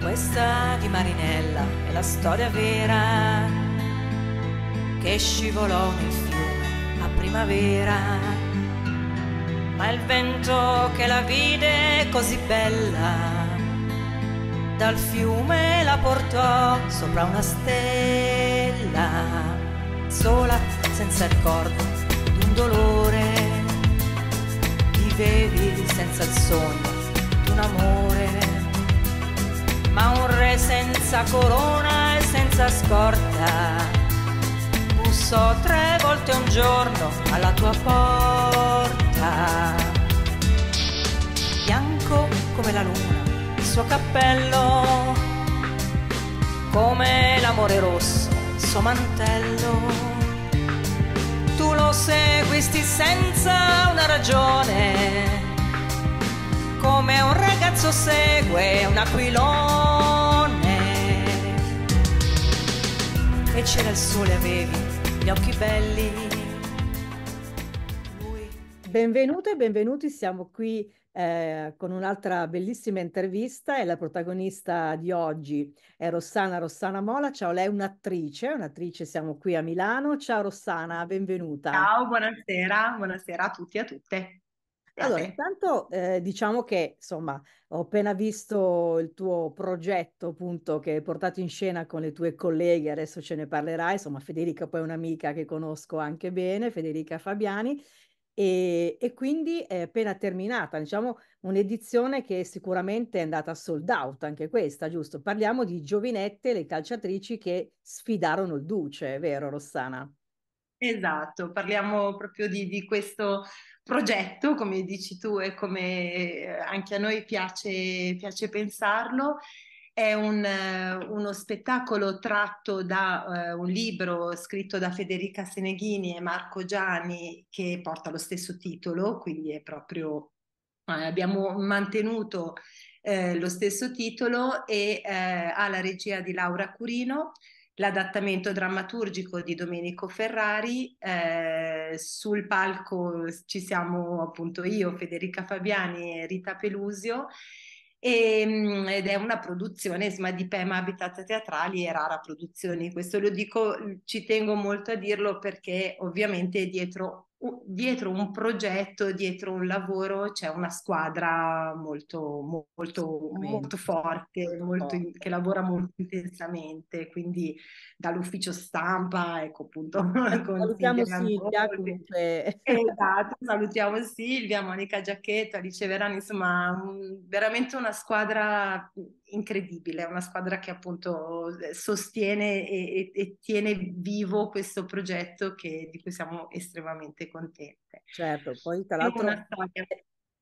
Questa di Marinella è la storia vera che scivolò nel fiume a primavera. Ma il vento che la vide così bella dal fiume la portò sopra una stella, sola senza ricordo d'un dolore. Vivevi senza il sogno d'un amore ma un re senza corona e senza scorta. Bussò tre volte un giorno alla tua porta. Bianco come la luna, il suo cappello, come l'amore rosso, il suo mantello. Tu lo seguisti senza una ragione come un ragazzo segue un aquilone. E c'era il sole, avevi gli occhi belli. Benvenute e benvenuti, siamo qui eh, con un'altra bellissima intervista e la protagonista di oggi è Rossana Rossana Mola. Ciao, lei è un'attrice, un'attrice, siamo qui a Milano. Ciao Rossana, benvenuta. Ciao, buonasera, buonasera a tutti e a tutte. Ah, allora, intanto eh, diciamo che, insomma, ho appena visto il tuo progetto, appunto, che hai portato in scena con le tue colleghe, adesso ce ne parlerai, insomma, Federica poi è un'amica che conosco anche bene, Federica Fabiani, e, e quindi è appena terminata, diciamo, un'edizione che sicuramente è andata sold out, anche questa, giusto? Parliamo di giovinette, le calciatrici che sfidarono il Duce, vero Rossana? Esatto, parliamo proprio di, di, questo progetto, come dici tu e come eh, anche a noi piace, piace pensarlo. È un, eh, uno spettacolo tratto da uh, un libro scritto da Federica Seneghini e Marco Gianni che porta lo stesso titolo, quindi è proprio, abbiamo mantenuto uh, lo stesso titolo e ha la regia di Laura Curino l'adattamento drammaturgico di Domenico Ferrari. Eh, sul palco ci siamo appunto io, Federica Fabiani e Rita Pelusio. E, ehm, ed è una produzione insomma, di Pema Habitat Teatrali e Rara Produzioni. Questo lo dico, ci tengo molto a dirlo perché ovviamente dietro dietro un progetto, dietro un lavoro c'è una squadra molto, molto, molto forte, molto che lavora molto intensamente, quindi dall'ufficio stampa, ecco appunto. Salutiamo Silvia, comunque. Esatto, salutiamo Silvia, Monica Giacchetta, riceveranno insomma mm, veramente una squadra incredibile, è una squadra che appunto eh, sostiene e, e, e tiene vivo questo progetto che, di cui siamo estremamente contente. Certo, poi tra l'altro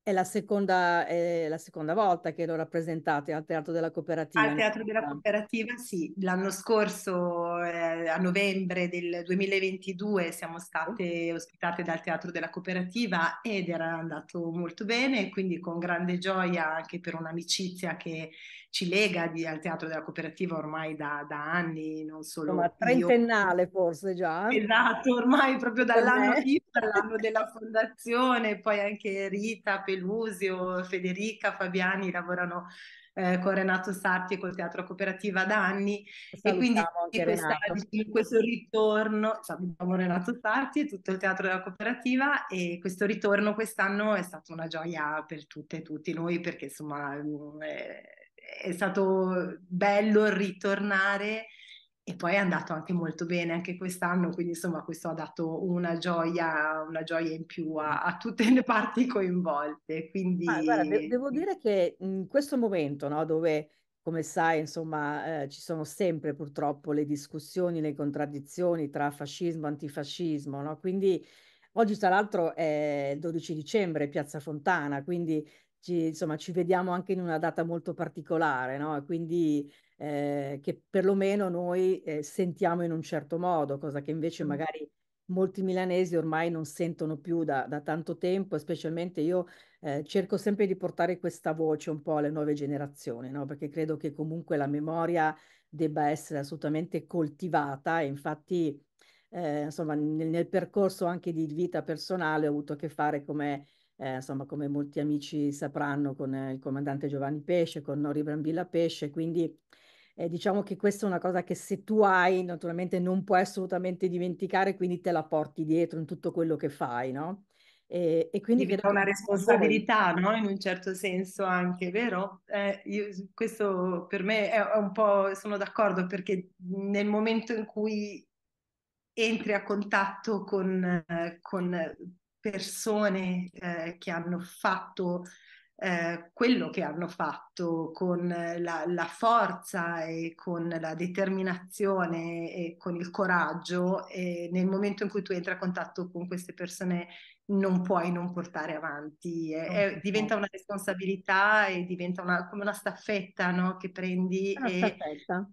è la, seconda, è la seconda, volta che lo rappresentate al Teatro della Cooperativa. Al Teatro della Cooperativa, sì. L'anno scorso, eh, a novembre del 2022, siamo state ospitate dal Teatro della Cooperativa ed era andato molto bene, quindi con grande gioia anche per un'amicizia che ci lega di, al teatro della cooperativa ormai da, da anni, non solo. Ma trentennale io. forse già. Esatto, ormai proprio dall'anno, io, dall'anno della fondazione, poi anche Rita, Pelusio, Federica, Fabiani lavorano eh, con Renato Sarti e col Teatro Cooperativa da anni Salutiamo e quindi questa, diciamo, questo ritorno, salutiamo Renato Sarti e tutto il Teatro della Cooperativa e questo ritorno quest'anno è stata una gioia per tutte e tutti noi perché insomma eh, è stato bello ritornare e poi è andato anche molto bene anche quest'anno, quindi insomma questo ha dato una gioia, una gioia in più a, a tutte le parti coinvolte. Quindi... Ah, guarda, de- devo dire che in mhmm, questo momento, no, dove come sai, insomma, eh, ci sono sempre purtroppo le discussioni, le contraddizioni tra fascismo e antifascismo, no? Quindi oggi tra l'altro è il 12 dicembre, Piazza Fontana, quindi ci, insomma, ci vediamo anche in una data molto particolare, no? quindi eh, che perlomeno noi eh, sentiamo in un certo modo, cosa che invece magari molti milanesi ormai non sentono più da, da tanto tempo, specialmente io eh, cerco sempre di portare questa voce un po' alle nuove generazioni, no? perché credo che comunque la memoria debba essere assolutamente coltivata e infatti eh, insomma nel, nel, percorso anche di vita personale ho avuto a che fare come eh, insomma come molti amici sapranno con eh, il comandante Giovanni Pesce, con Nori Brambilla Pesce, quindi eh, diciamo che questa è una cosa che se tu hai naturalmente non puoi assolutamente dimenticare, quindi te la porti dietro in tutto quello che fai, no? E, e quindi diventa una responsabilità, no? In un certo senso anche, vero? Eh, io, questo per me è un po', sono d'accordo perché nel momento in cui entri a contatto con, con persone eh, che hanno fatto eh, quello che hanno fatto con la, la, forza e con la determinazione e con il coraggio e nel momento in cui tu entri a contatto con queste persone non puoi non portare avanti, è, è, diventa una responsabilità e diventa una, come una staffetta no? che prendi. una e... staffetta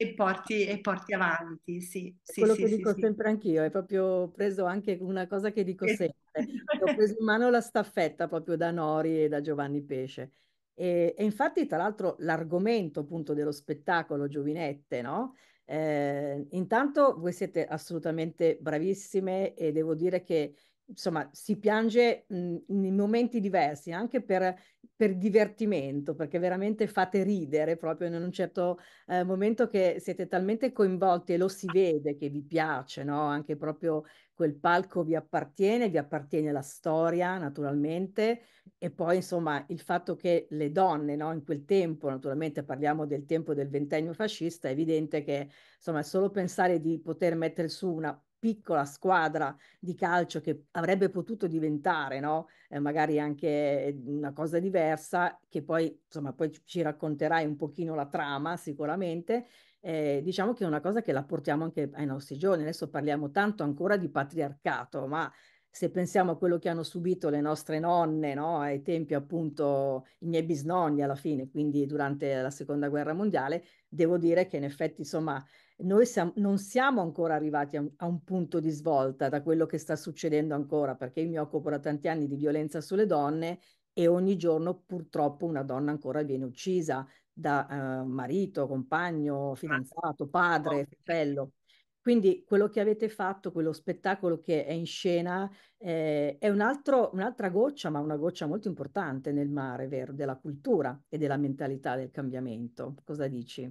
e porti, e porti avanti, sì. sì quello sì, che sì, dico sempre anch'io, è proprio preso anche una cosa che dico eh sempre, ho preso in mano la staffetta proprio da Nori e da Giovanni Pesce. E, e infatti, tra l'altro, l'argomento appunto dello spettacolo Giovinette, no? Eh, intanto voi siete assolutamente bravissime e devo dire che insomma, si piange mh, mhmm, in momenti diversi, anche per, per, divertimento, perché veramente fate ridere proprio in un certo eh, momento che siete talmente coinvolti e lo si vede che vi piace, no? Anche proprio quel palco vi appartiene, vi appartiene la storia naturalmente e poi insomma il fatto che le donne no, in quel tempo, naturalmente parliamo del tempo del ventennio fascista, è evidente che insomma solo pensare di poter mettere su una piccola squadra di calcio che avrebbe potuto diventare, no? eh, magari anche una cosa diversa, che poi, insomma, poi ci racconterai un pochino la trama sicuramente, eh, diciamo che è una cosa che la portiamo anche ai nostri giorni. Adesso parliamo tanto ancora di patriarcato, ma se pensiamo a quello che hanno subito le nostre nonne, no? ai tempi appunto i miei bisnonni alla fine, quindi durante la seconda guerra mondiale, devo dire che in effetti insomma noi siamo, non siamo ancora arrivati a un, a un, punto di svolta da quello che sta succedendo ancora, perché io mi occupo da tanti anni di violenza sulle donne e ogni giorno purtroppo una donna ancora viene uccisa da eh, marito, compagno, fidanzato, padre, fratello. Quindi quello che avete fatto, quello spettacolo che è in scena, eh, è un altro, un'altra goccia, ma una goccia molto importante nel mare, vero, della cultura e della mentalità del cambiamento. Cosa dici?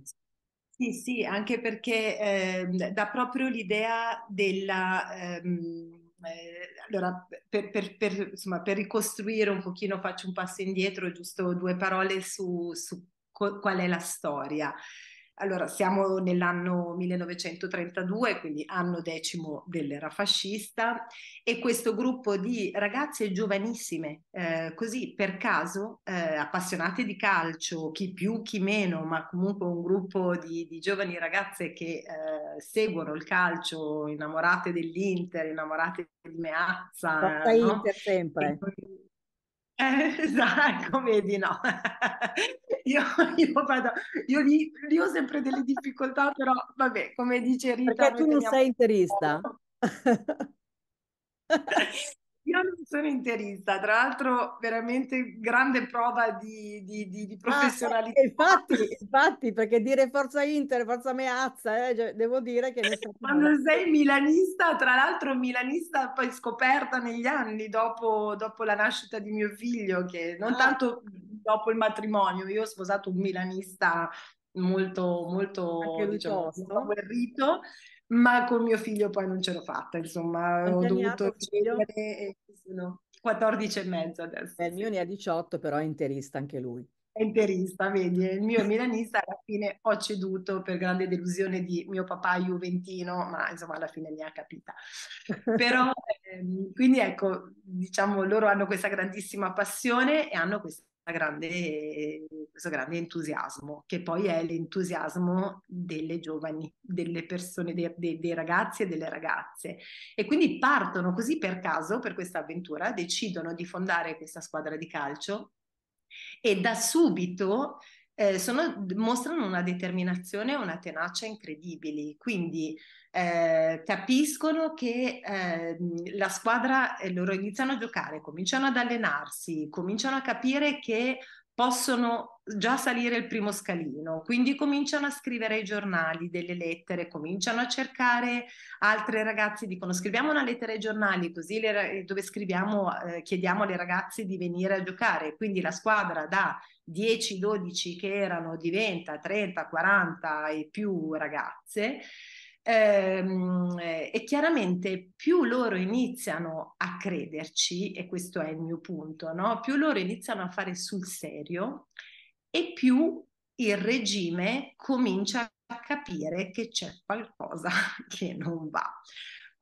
Sì, sì, anche perché eh, dà proprio l'idea della... Ehm, eh, allora, per, per, per, insomma, per, ricostruire un pochino, faccio un passo indietro, giusto due parole su, su qual è la storia. Allora, siamo nell'anno 1932, quindi anno decimo dell'era fascista, e questo gruppo di ragazze giovanissime, eh, così per caso, eh, appassionate di calcio, chi più, chi meno, ma comunque un gruppo di, di giovani ragazze che eh, seguono il calcio, innamorate dell'Inter, innamorate di Meazza. Forza no? Inter sempre. E, eh, esatto, vedi no. io, io, vado, io lì, lì, ho sempre delle difficoltà, però vabbè, come dice Rita... Perché tu non sei interista. Io non sono interista, tra l'altro veramente grande prova di, di, di, di ah, professionalità. Ah, infatti, infatti, perché dire forza Inter, forza Meazza, eh, cioè, devo dire che... Ne eh, Quando sei milanista, tra l'altro milanista poi scoperta negli anni dopo, dopo la nascita di mio figlio, che non ah. tanto dopo il matrimonio, io ho sposato un milanista molto, molto diciamo, guerrito ma con mio figlio poi non ce l'ho fatta, insomma, ho dovuto cedere eh, sono 14 e mezzo adesso. Beh, il mio ne ha 18, però è interista anche lui. È interista, vedi, il mio milanista alla fine ho ceduto per grande delusione di mio papà juventino, ma insomma alla fine mi ha capita. Però ehm, quindi ecco, diciamo, loro hanno questa grandissima passione e hanno questa grande, questo grande entusiasmo, che poi è l'entusiasmo delle giovani, delle persone, dei, dei, dei, ragazzi e delle ragazze. E quindi partono così per caso per questa avventura, decidono di fondare questa squadra di calcio e da subito eh, sono, mostrano una determinazione e una tenacia incredibili, quindi eh, capiscono che eh, la squadra, eh, loro iniziano a giocare, cominciano ad allenarsi, cominciano a capire che possono già salire il primo scalino, quindi cominciano a scrivere ai giornali delle lettere, cominciano a cercare altre ragazze, dicono scriviamo una lettera ai giornali così le, dove scriviamo, eh, chiediamo alle ragazze di venire a giocare, quindi la squadra da 10-12 che erano diventa 30-40 e più ragazze Ehm, eh, e chiaramente più loro iniziano a crederci, e questo è il mio punto, no? più loro iniziano a fare sul serio e più il regime comincia a capire che c'è qualcosa che non va.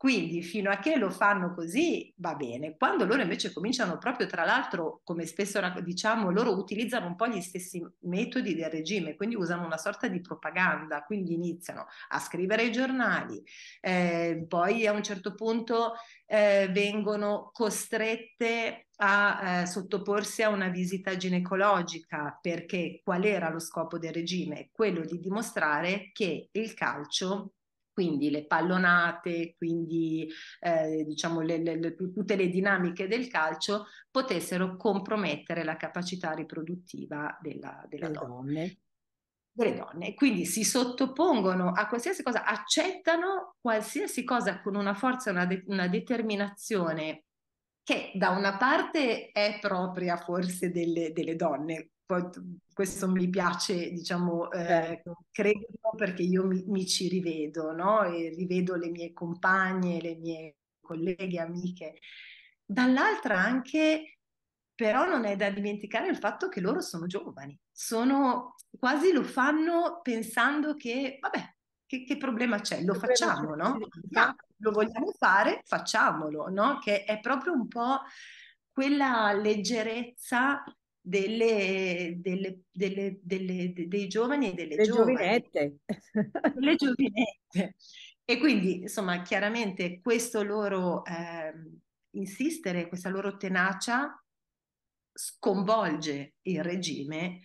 Quindi fino a che lo fanno così va bene. Quando loro invece cominciano proprio, tra l'altro, come spesso diciamo, loro utilizzano un po' gli stessi metodi del regime, quindi usano una sorta di propaganda, quindi iniziano a scrivere ai giornali, eh, poi a un certo punto eh, vengono costrette a eh, sottoporsi a una visita ginecologica perché qual era lo scopo del regime? Quello di dimostrare che il calcio quindi le pallonate, quindi eh, diciamo le, le, le, tutte le dinamiche del calcio potessero compromettere la capacità riproduttiva della, della donna. Donne. Delle donne, quindi si sottopongono a qualsiasi cosa, accettano qualsiasi cosa con una forza, una, de- una determinazione che da una parte è propria forse delle, delle donne, poi questo mi piace, diciamo, eh, certo. credo perché io mi, mi ci rivedo, no? E rivedo le mie compagne, le mie colleghe, amiche. Dall'altra anche, però non è da dimenticare il fatto che loro sono giovani, sono, quasi lo fanno pensando che, vabbè, che, che problema c'è? Lo facciamo, no? Ma esatto. lo vogliamo fare, facciamolo, no? Che è proprio un po' quella leggerezza delle, delle, delle, dei giovani e delle Le giovani. giovinette. Le giovinette. E quindi, insomma, chiaramente questo loro eh, insistere, questa loro tenacia sconvolge il regime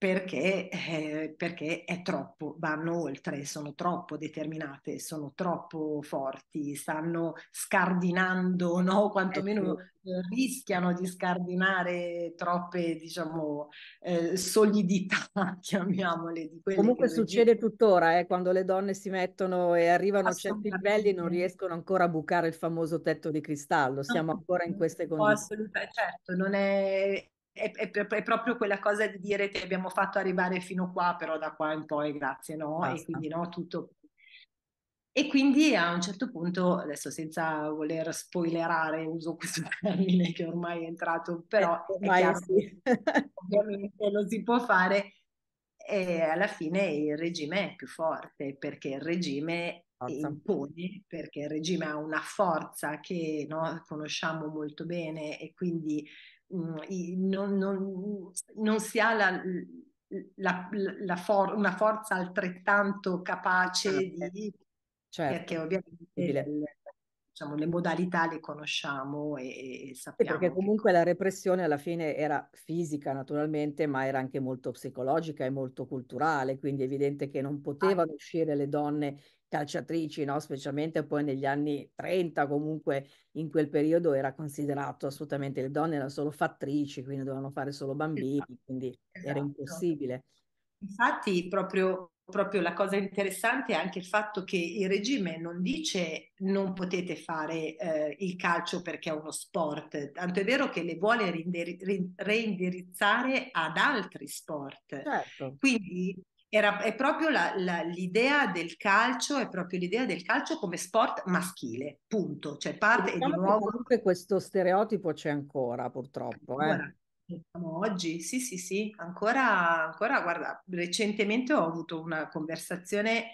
perché, eh, perché, è troppo, vanno oltre, sono troppo determinate, sono troppo forti, stanno scardinando, no? Eh quantomeno eh, rischiano di scardinare troppe diciamo, eh, solidità, chiamiamole. Comunque succede registro. tuttora, eh, quando le donne si mettono e arrivano a certi livelli non riescono ancora a bucare il famoso tetto di cristallo, siamo ancora in queste condizioni. Oh, assolutamente, certo, non è, è, è, è, proprio quella cosa di dire ti abbiamo fatto arrivare fino qua, però da qua in poi grazie, no? Basta. E quindi no, tutto. E quindi a un certo punto, adesso senza voler spoilerare, uso questo termine che ormai è entrato, però eh, ormai chiaro, sì. ovviamente lo si può fare, e alla fine il regime è più forte perché il regime forza. impone, perché il regime ha una forza che no, conosciamo molto bene e quindi Mm, non, non, non si ha la, la, la for- una forza altrettanto capace ah, di... Eh, certo. Perché ovviamente diciamo, le modalità le conosciamo e, e sappiamo. Sì, perché comunque che... la repressione alla fine era fisica naturalmente, ma era anche molto psicologica e molto culturale, quindi è evidente che non potevano ah. uscire le donne calciatrici, no? specialmente poi negli anni 30, comunque in quel periodo era considerato assolutamente le donne erano solo fattrici, quindi dovevano fare solo bambini, esatto, quindi esatto. era impossibile. Infatti proprio, proprio, la cosa interessante è anche il fatto che il regime non dice non potete fare eh, il calcio perché è uno sport, tanto è vero che le vuole reindir- reindirizzare ad altri sport. Certo. Quindi era, è proprio la, la, l'idea del calcio, è proprio l'idea del calcio come sport maschile, punto. Cioè parte diciamo di nuovo... Comunque questo stereotipo c'è ancora, purtroppo. Eh. Ancora, eh. Oggi, sì, sì, sì, ancora, ancora, guarda, recentemente ho avuto una conversazione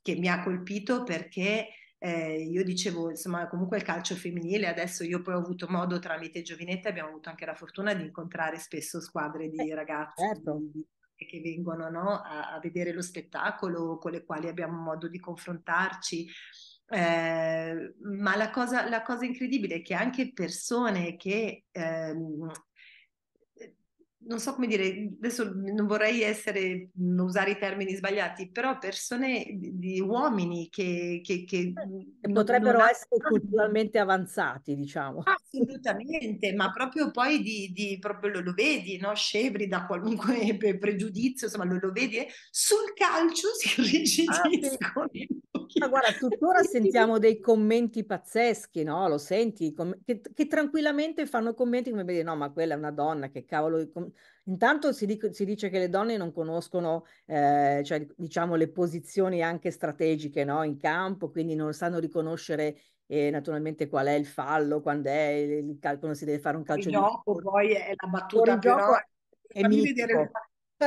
che mi ha colpito perché eh, io dicevo, insomma, comunque il calcio femminile, adesso io poi ho avuto modo tramite Giovinetta, abbiamo avuto anche la fortuna di incontrare spesso squadre di eh, ragazzi. certo. di, che vengono no, a, a, vedere lo spettacolo, con le quali abbiamo modo di confrontarci. Eh, ma la cosa, la cosa, incredibile è che anche persone che ehm, non so come dire, adesso non vorrei essere, non usare i termini sbagliati, però persone di, uomini che, che, che eh, potrebbero non... essere culturalmente avanzati, diciamo. Assolutamente, ma proprio poi di, di proprio lo, lo, vedi, no? scevri da qualunque pregiudizio, insomma lo, lo vedi, eh? sul calcio si ah, rigidiscono. Ma guarda, tuttora sentiamo dei commenti pazzeschi, no? Lo senti? Com- che, che, tranquillamente fanno commenti come dire, no, ma quella è una donna, che cavolo... Com- intanto si, dico, si, dice che le donne non conoscono, eh, cioè, diciamo, le posizioni anche strategiche no? in campo, quindi non sanno riconoscere eh, naturalmente qual è il fallo, quando, è il cal- quando si deve fare un calcio il di gioco, poi è la battuta il però... Eh, è mitico.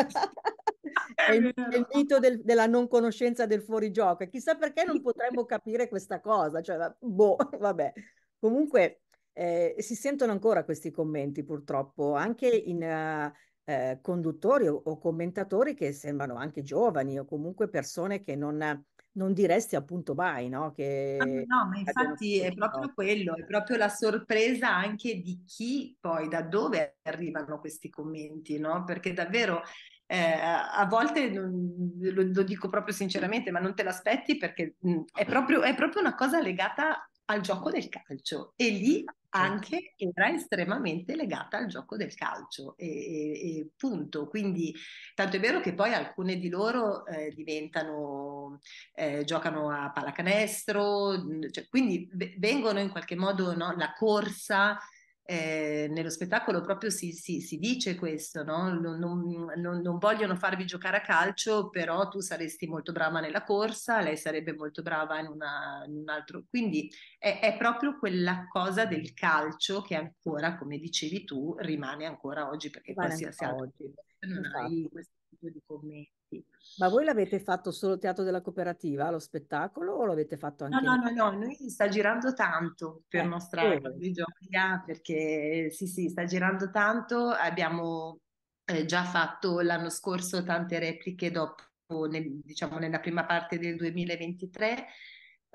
è è il mito del, della non conoscenza del fuorigioco. Chissà perché non potremmo capire questa cosa, cioè, boh, vabbè. Comunque, eh, si sentono ancora questi commenti purtroppo anche in uh, eh, conduttori o, o, commentatori che sembrano anche giovani o comunque persone che non, non diresti appunto mai, no? Ah, che no, no ma infatti è proprio quello, è proprio la sorpresa anche di chi poi, da dove arrivano questi commenti, no? Perché davvero... Eh, a volte lo, lo, dico proprio sinceramente, ma non te l'aspetti perché mm, è, proprio, è proprio una cosa legata al gioco del calcio e lì certo. anche era estremamente legata al gioco del calcio e, e, e punto. Quindi tanto è vero che poi alcune di loro eh, diventano, eh, giocano a pallacanestro, cioè, quindi vengono in qualche modo no, la corsa eh, nello spettacolo proprio si, si, si dice questo, no? non, non, non, vogliono farvi giocare a calcio, però tu saresti molto brava nella corsa, lei sarebbe molto brava in, una, in un altro. Quindi è, è, proprio quella cosa del calcio che ancora, come dicevi tu, rimane ancora oggi, perché rimane qualsiasi altro oggi. non esatto. hai questo tipo di commenti avanti. Ma voi l'avete fatto solo Teatro della Cooperativa, lo spettacolo, o l'avete fatto anche? No, no, no, no noi sta girando tanto per eh, nostra eh. gioia, perché sì, sì, sta girando tanto. Abbiamo eh, già fatto l'anno scorso tante repliche dopo, nel, diciamo, nella prima parte del 2023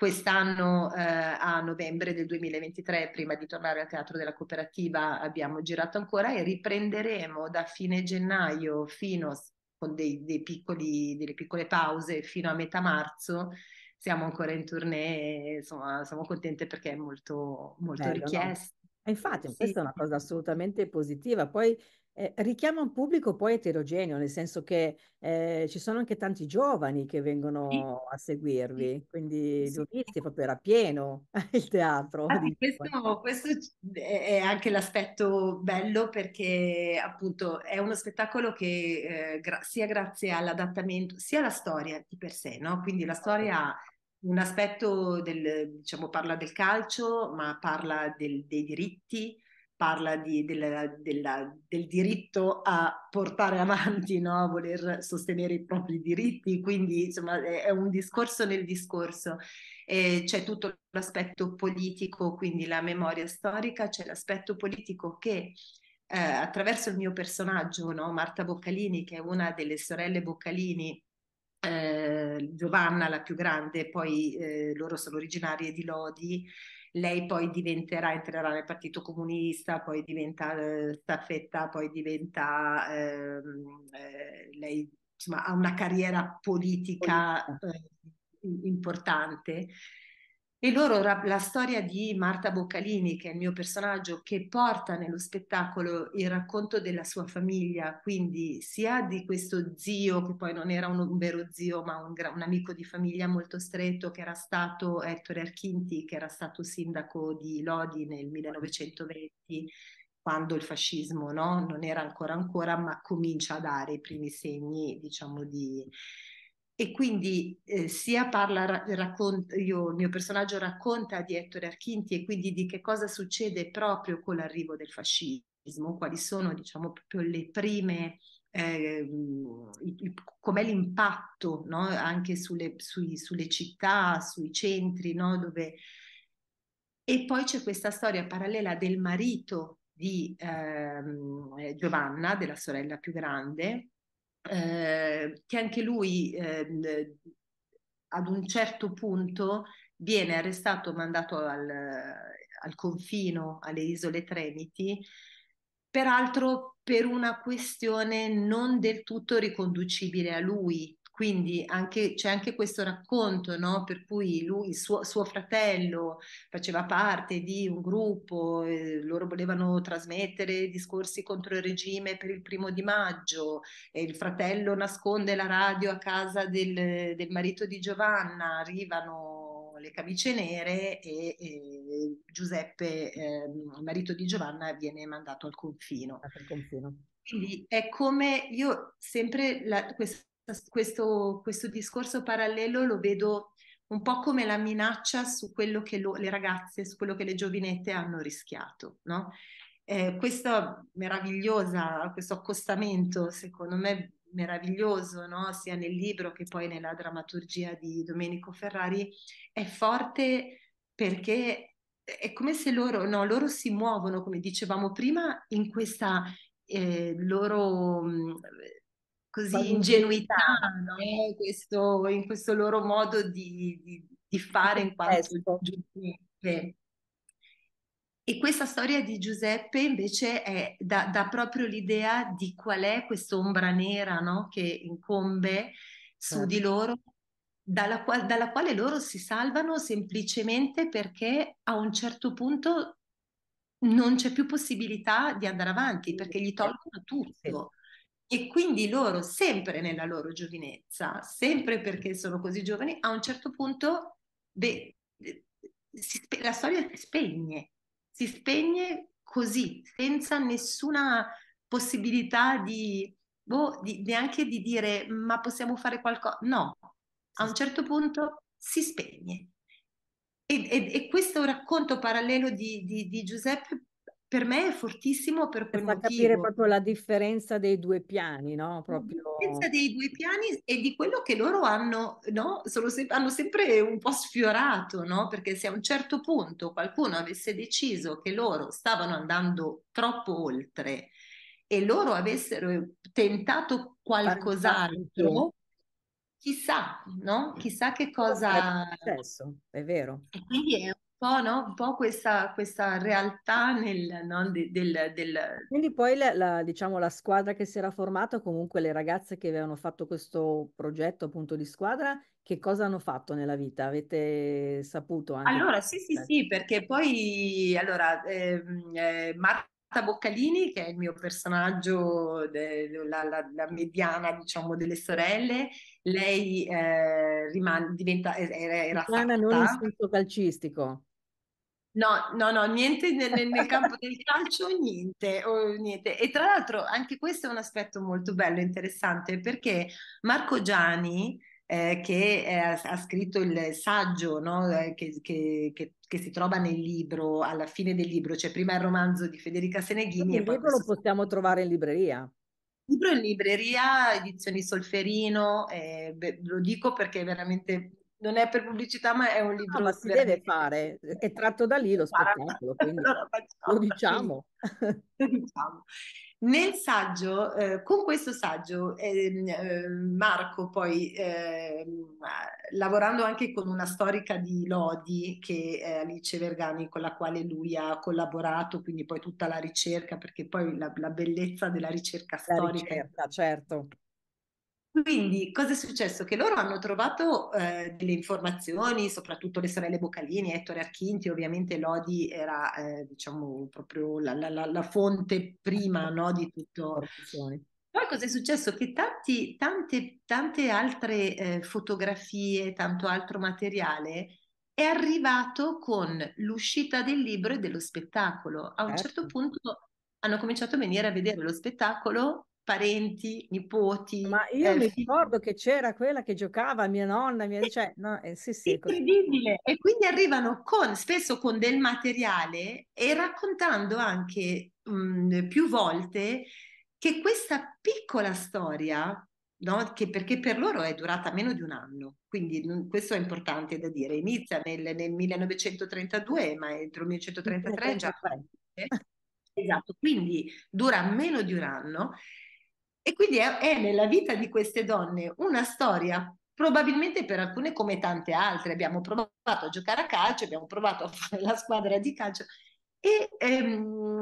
quest'anno eh, a novembre del 2023, prima di tornare al Teatro della Cooperativa, abbiamo girato ancora e riprenderemo da fine gennaio fino con dei, dei piccoli, delle piccole pause fino a metà marzo. Siamo ancora in tournée, insomma, siamo contente perché è molto, molto Bello, richiesto. No? Infatti, sì. questa è una cosa assolutamente positiva. Poi eh, richiama un pubblico poi eterogeneo, nel senso che eh, ci sono anche tanti giovani che vengono sì. a seguirvi, quindi sì. visti, proprio era pieno il teatro. Ah, questo, questo, è anche l'aspetto bello perché appunto è uno spettacolo che eh, gra- sia grazie all'adattamento sia alla storia di per sé, no? quindi la storia ha un aspetto del, diciamo, parla del calcio, ma parla del, dei diritti, parla di, della, della, del diritto a portare avanti, no? a voler sostenere i propri diritti, quindi insomma è, un discorso nel discorso. E c'è tutto l'aspetto politico, quindi la memoria storica, c'è l'aspetto politico che eh, attraverso il mio personaggio, no? Marta Boccalini, che è una delle sorelle Boccalini, eh, Giovanna la più grande, poi eh, loro sono originarie di Lodi, lei poi diventerà, entrerà nel Partito Comunista, poi diventa eh, staffetta, poi diventa, eh, eh, lei insomma, ha una carriera politica eh, importante e loro la storia di Marta Boccalini, che è il mio personaggio, che porta nello spettacolo il racconto della sua famiglia, quindi sia di questo zio, che poi non era un, vero zio, ma un, un, amico di famiglia molto stretto, che era stato Ettore Archinti, che era stato sindaco di Lodi nel 1920, quando il fascismo no? non era ancora ancora, ma comincia a dare i primi segni, diciamo, di, e quindi eh, sia parla, racconta, io, il mio personaggio racconta di Ettore Archinti e quindi di che cosa succede proprio con l'arrivo del fascismo, quali sono diciamo proprio le prime, eh, com'è l'impatto no? anche sulle, sui, sulle, città, sui centri, no? Dove... E poi c'è questa storia parallela del marito di ehm, eh, Giovanna, della sorella più grande, eh, che anche lui eh, ad un certo punto viene arrestato, mandato al, al confino, alle isole Tremiti, peraltro per una questione non del tutto riconducibile a lui, quindi anche, c'è anche questo racconto, no? per cui lui, suo, suo, fratello faceva parte di un gruppo, eh, loro volevano trasmettere discorsi contro il regime per il primo di maggio, eh, il fratello nasconde la radio a casa del, del marito di Giovanna, arrivano le camicie nere e, e Giuseppe, eh, marito di Giovanna, viene mandato al confino. Al confino. Quindi è come io sempre la, questa questo, questo discorso parallelo lo vedo un po' come la minaccia su quello che lo, le ragazze, su quello che le giovinette hanno rischiato, no? Eh, questo meravigliosa, questo accostamento, secondo me meraviglioso, no? sia nel libro che poi nella drammaturgia di Domenico Ferrari, è forte perché è come se loro, no, loro si muovono, come dicevamo prima, in questa eh, loro mm, così ingenuità no? questo, in questo loro modo di, di, di fare in quanto Giuseppe. E questa storia di Giuseppe invece è, dà, dà proprio l'idea di qual è questa ombra nera no? che incombe su di certo. loro, dalla, qua- dalla quale loro si salvano semplicemente perché a un certo punto non c'è più possibilità di andare avanti, perché gli tolgono tutto e quindi loro sempre nella loro giovinezza, sempre perché sono così giovani, a un certo punto beh, spe- la storia si spegne, si spegne così, senza nessuna possibilità di, boh, di, neanche di dire ma possiamo fare qualcosa, no, a un certo punto si spegne. E, e, e questo racconto parallelo di, di, di Giuseppe per me è fortissimo per quel per capire proprio la differenza dei due piani, no? Proprio... La differenza dei due piani e di quello che loro hanno, no? se- hanno sempre un po' sfiorato, no? Perché se a un certo punto qualcuno avesse deciso che loro stavano andando troppo oltre e loro avessero tentato qualcos'altro, chissà, no? Chissà che cosa... È, successo, è vero. E quindi è po', no? un po questa, questa, realtà nel, no? del, del, del, Quindi poi la, la, diciamo, la squadra che si era formata, comunque le ragazze che avevano fatto questo progetto appunto di squadra, che cosa hanno fatto nella vita? Avete saputo anche? Allora, sì, sì, eh. sì, perché poi, allora, ehm, eh, Marta Boccalini, che è il mio personaggio, de, la, la, la, mediana, diciamo, delle sorelle, lei eh, rimane, diventa, era, era mediana non in senso calcistico. No, no, no, niente nel, nel campo del calcio, niente, oh, niente. E tra l'altro anche questo è un aspetto molto bello interessante perché Marco Gianni, eh, che eh, ha scritto il saggio no? Eh, che, che, che, che, si trova nel libro, alla fine del libro, cioè prima il romanzo di Federica Seneghini. Il libro questo... lo possiamo trovare in libreria. Il libro in libreria, edizioni Solferino, beh, lo dico perché è veramente non è per pubblicità, ma è un libro. No, ma si deve fare, è tratto da lì lo spettacolo, quindi lo, diciamo. lo diciamo. diciamo. Nel saggio, eh, con questo saggio, eh, Marco poi, ehm, lavorando anche con una storica di Lodi, che è Alice Vergani, con la quale lui ha collaborato, quindi poi tutta la ricerca, perché poi la, la bellezza della ricerca storica la Ricerca, certo. Quindi cosa è successo? Che loro hanno trovato eh, delle informazioni, soprattutto le sorelle Boccalini, Ettore Archinti, ovviamente Lodi era eh, diciamo proprio la, la, la fonte prima no, di tutto. Poi cosa è successo? Che tanti, tante, tante altre eh, fotografie, tanto altro materiale è arrivato con l'uscita del libro e dello spettacolo. A un certo, certo. punto hanno cominciato a venire a vedere lo spettacolo parenti, nipoti. Ma io eh, mi ricordo che c'era quella che giocava, mia nonna, mia... Cioè, no, eh, sì, sì, incredibile. Così. E quindi arrivano con, spesso con del materiale e raccontando anche mh, mhmm, più volte che questa piccola storia, no, che perché per loro è durata meno di un anno, quindi questo è importante da dire, inizia nel, nel 1932, ma entro il 1933 è già... Esatto, quindi dura meno di un anno e quindi è, è nella vita di queste donne una storia probabilmente per alcune come tante altre. Abbiamo provato a giocare a calcio, abbiamo provato a fare la squadra di calcio e ehm,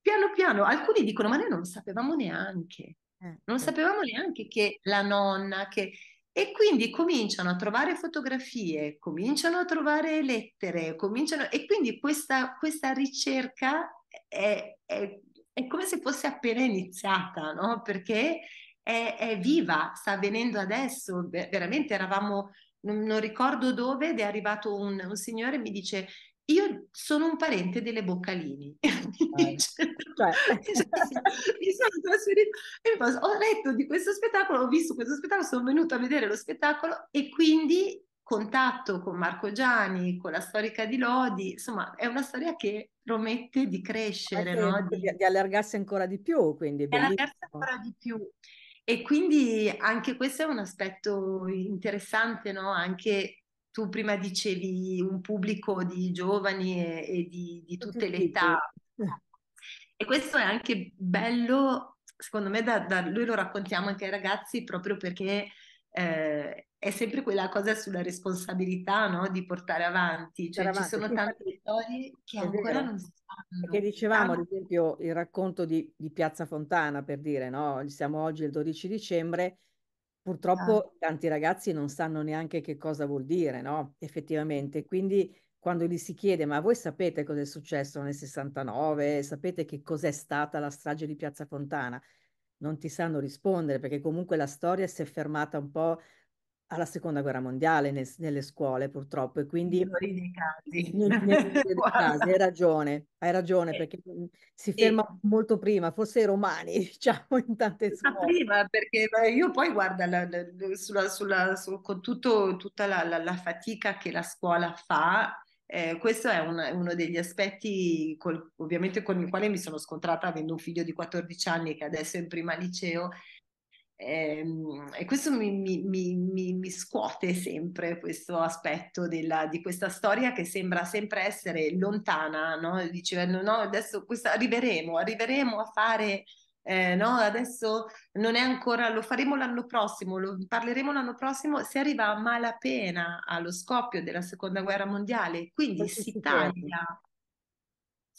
piano piano alcuni dicono ma noi non sapevamo neanche, eh, non sapevamo neanche che la nonna, che... E quindi cominciano a trovare fotografie, cominciano a trovare lettere, cominciano... e quindi questa, questa ricerca è, è è come se fosse appena iniziata, no? Perché è, è viva, sta avvenendo adesso, veramente eravamo, non, non ricordo dove, ed è arrivato un, un signore e mi dice io sono un parente delle Boccalini. Eh, cioè. mi sono trasferita. Ho letto di questo spettacolo, ho visto questo spettacolo, sono venuta a vedere lo spettacolo e quindi contatto con Marco Gianni, con la storica di Lodi, insomma è una storia che promette di crescere, no? di, di, allargarsi ancora di più, quindi di allargarsi ancora di più. E quindi anche questo è un aspetto interessante, no? Anche tu prima dicevi un pubblico di giovani e, e di, di, tutte le età. E questo è anche bello, secondo me, da, da noi lo raccontiamo anche ai ragazzi proprio perché eh, è sempre quella cosa sulla responsabilità no? di portare avanti. Cioè, ci sono tanti territori che ancora non si sanno. Perché dicevamo, ad esempio, il racconto di, di Piazza Fontana, per dire, no? Siamo oggi il 12 dicembre, purtroppo ah. tanti ragazzi non sanno neanche che cosa vuol dire, no? Effettivamente, quindi quando gli si chiede ma voi sapete cosa è successo nel 69, sapete che cos'è stata la strage di Piazza Fontana, non ti sanno rispondere perché comunque la storia si è fermata un po' alla seconda guerra mondiale ne, nelle scuole purtroppo e quindi casi. casi, hai ragione, hai ragione eh, perché e, mhmm, si ferma e, molto prima, forse i romani diciamo in tante scuole. Prima perché io poi guarda la, la, sulla, sulla, su, con tutto, tutta la, la fatica che la scuola fa eh, questo è un, uno degli aspetti col, ovviamente con il quale mi sono scontrata avendo un figlio di 14 anni che adesso è in prima liceo Ehm, e, questo mi, mi, mi, mi, scuote sempre questo aspetto della, di questa storia che sembra sempre essere lontana, no? dicendo no, adesso questa, arriveremo, arriveremo a fare eh, no, adesso non è ancora, lo faremo l'anno prossimo, lo parleremo l'anno prossimo, si arriva a malapena allo scoppio della seconda guerra mondiale, quindi si taglia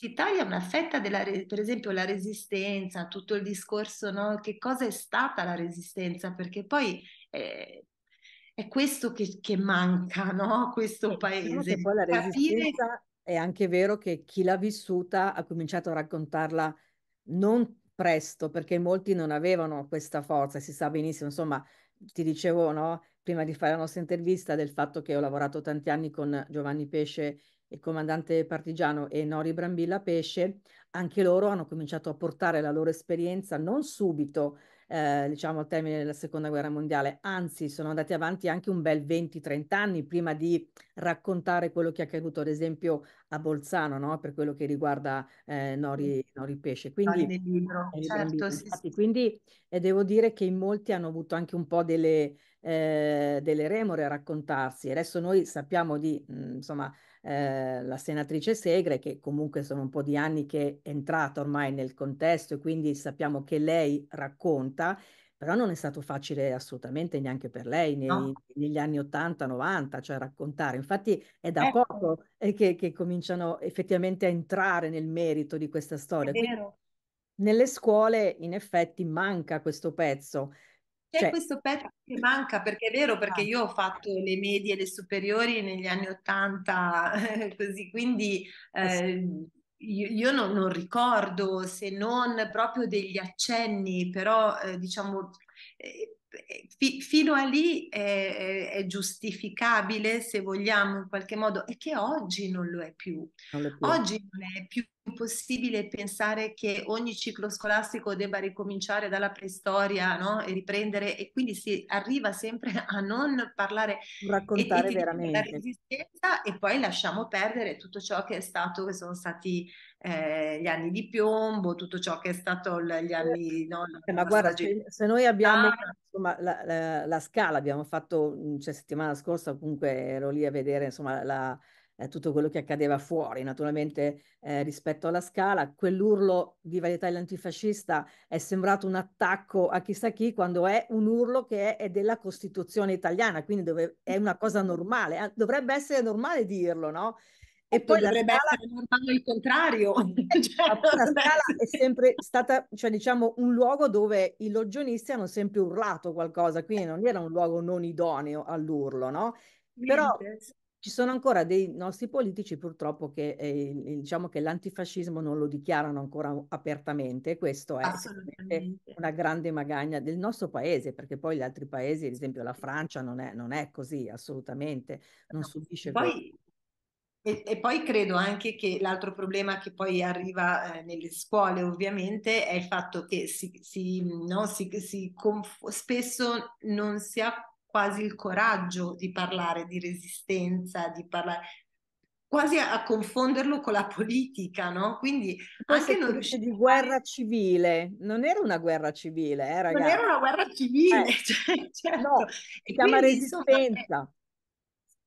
si taglia una fetta della, per esempio, la resistenza, tutto il discorso, no? Che cosa è stata la resistenza? Perché poi eh, è questo che, che manca, no? Questo diciamo paese. Poi la resistenza Capire... è anche vero che chi l'ha vissuta ha cominciato a raccontarla non presto, perché molti non avevano questa forza, si sa benissimo, insomma, ti dicevo, no? Prima di fare la nostra intervista del fatto che ho lavorato tanti anni con Giovanni Pesce il comandante partigiano e Nori Brambilla Pesce, anche loro hanno cominciato a portare la loro esperienza non subito, eh, diciamo al termine della seconda guerra mondiale, anzi sono andati avanti anche un bel 20-30 anni prima di raccontare quello che è accaduto ad esempio a Bolzano no? per quello che riguarda eh, Nori, Nori, Pesce. Quindi, Nori libro, certo, sì, sì. quindi eh, devo dire che in molti hanno avuto anche un po' delle, eh, delle remore a raccontarsi. Adesso noi sappiamo di, mh, mm, insomma, eh, la senatrice Segre, che comunque sono un po' di anni che è entrata ormai nel contesto e quindi sappiamo che lei racconta, però non è stato facile assolutamente neanche per lei nei, no. negli anni 80-90, cioè raccontare. Infatti è da ecco. poco eh, che, che, cominciano effettivamente a entrare nel merito di questa storia. Quindi, nelle scuole in effetti manca questo pezzo. C'è cioè, questo pezzo che manca perché è vero, perché ah. io ho fatto le medie e le superiori negli anni Ottanta, così, quindi eh, ehm, io, io non, non, ricordo se non proprio degli accenni, però eh, diciamo... Eh, eh fino a lì è, è, giustificabile se vogliamo in qualche modo e che oggi non lo è più. Non lo è più. Oggi non è più impossibile pensare che ogni ciclo scolastico debba ricominciare dalla preistoria no? e riprendere e quindi si arriva sempre a non parlare raccontare e, e veramente la resistenza e poi lasciamo perdere tutto ciò che è stato che sono stati eh, gli anni di piombo tutto ciò che è stato gli eh, anni no, eh, ma guarda se, se, noi abbiamo ah, insomma, la, la, la, scala abbiamo fatto cioè, settimana scorsa comunque ero lì a vedere insomma la eh, tutto quello che accadeva fuori, naturalmente eh, rispetto alla scala. Quell'urlo Viva l'Italia antifascista è sembrato un attacco a chissà chi quando è un urlo che è, è della Costituzione italiana, quindi dove, è una cosa normale, ah, dovrebbe essere normale dirlo, no? E certo, poi dovrebbe scala... essere il contrario. cioè, esatto, la scala è sempre stata, cioè diciamo, un luogo dove i logionisti hanno sempre urlato qualcosa, quindi non era un luogo non idoneo all'urlo, no? Però ci sono ancora dei nostri politici purtroppo che eh, diciamo che l'antifascismo non lo dichiarano ancora apertamente, questo è una grande magagna del nostro paese, perché poi gli altri paesi, ad esempio la Francia, non è, non è così assolutamente, non no. subisce poi, e, e, poi credo anche che l'altro problema che poi arriva eh, nelle scuole ovviamente è il fatto che si, si, no, si, conf- spesso non si ha quasi il coraggio di parlare di resistenza, di parlare quasi a, confonderlo con la politica, no? Quindi anche non riuscire di guerra civile, non era una guerra civile, eh, ragazzi. Non era una guerra civile, eh. cioè, certo. no, si chiama quindi, resistenza. Insomma,